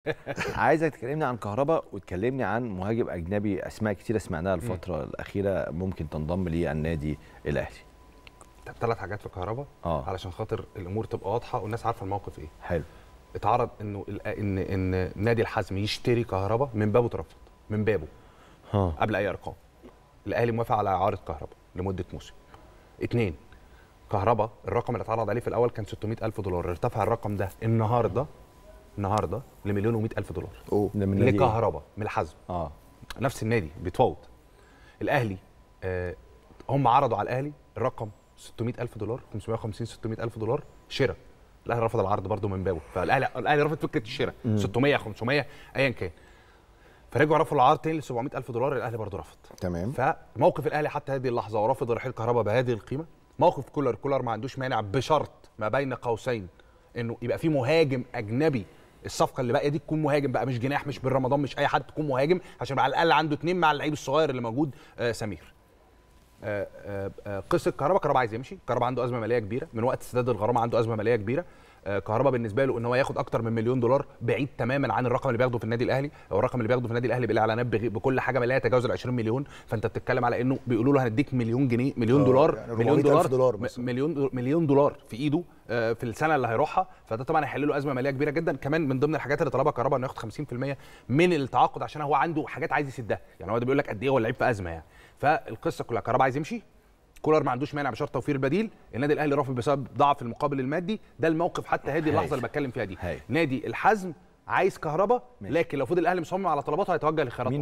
عايزك تكلمني عن كهربا وتكلمني عن مهاجم اجنبي اسماء كتير سمعناها الفتره م. الاخيره ممكن تنضم لي النادي الاهلي ثلاث حاجات في كهربا آه. علشان خاطر الامور تبقى واضحه والناس عارفه الموقف ايه حلو اتعرض انه ان ان نادي الحزم يشتري كهربا من بابه اترفض من بابه ها. قبل اي ارقام الاهلي موافق على اعاره كهربا لمده موسم اتنين كهربا الرقم اللي اتعرض عليه في الاول كان 600000 دولار ارتفع الرقم ده النهارده النهارده لمليون و ألف دولار أوه. إيه؟ لكهرباء من الحزم اه نفس النادي بيتفاوض الاهلي آه هم عرضوا على الاهلي الرقم 600 ألف دولار 550 600 ألف دولار شراء الاهلي رفض العرض برضه من بابه فالاهلي الاهلي رفض فكره الشراء 600 500 ايا كان فرجعوا رفضوا العرض تاني ل 700 الف دولار الاهلي برضه رفض تمام فموقف الاهلي حتى هذه اللحظه ورفض رحيل كهرباء بهذه القيمه موقف كولر كولر ما عندوش مانع بشرط ما بين قوسين انه يبقى في مهاجم اجنبي الصفقه اللي باقيه دي تكون مهاجم بقى مش جناح مش بن رمضان مش اي حد تكون مهاجم عشان على الاقل عنده اثنين مع اللعيب الصغير اللي موجود آه سمير آه، آه، آه، قصه كهربا كهربا عايز يمشي كهربا عنده ازمه ماليه كبيره من وقت سداد الغرامه عنده ازمه ماليه كبيره كهربا بالنسبه له ان هو ياخد اكتر من مليون دولار بعيد تماما عن الرقم اللي بياخده في النادي الاهلي او الرقم اللي بياخده في النادي الاهلي بالاعلانات بكل حاجه ما لا يتجاوز ال 20 مليون فانت بتتكلم على انه بيقولوا له هنديك مليون جنيه مليون آه، دولار يعني مليون دولار, دولار مليون مليون دولار في ايده آه، في السنه اللي هيروحها فده طبعا هيحل له ازمه ماليه كبيره جدا كمان من ضمن الحاجات اللي طلبها كهربا انه ياخد 50% من التعاقد عشان هو عنده حاجات عايز يسدها يعني هو ده بيقول لك قد ايه هو لعيب في ازمه يعني فالقصه كلها كهربا عايز يمشي كولر ما عندوش مانع بشرط توفير البديل النادي الاهلي رافض بسبب ضعف المقابل المادي ده الموقف حتى هذه اللحظه اللي بتكلم فيها دي هاي. نادي الحزم عايز كهربا لكن لو فضل الاهلي مصمم على طلباته هيتوجه لخيارات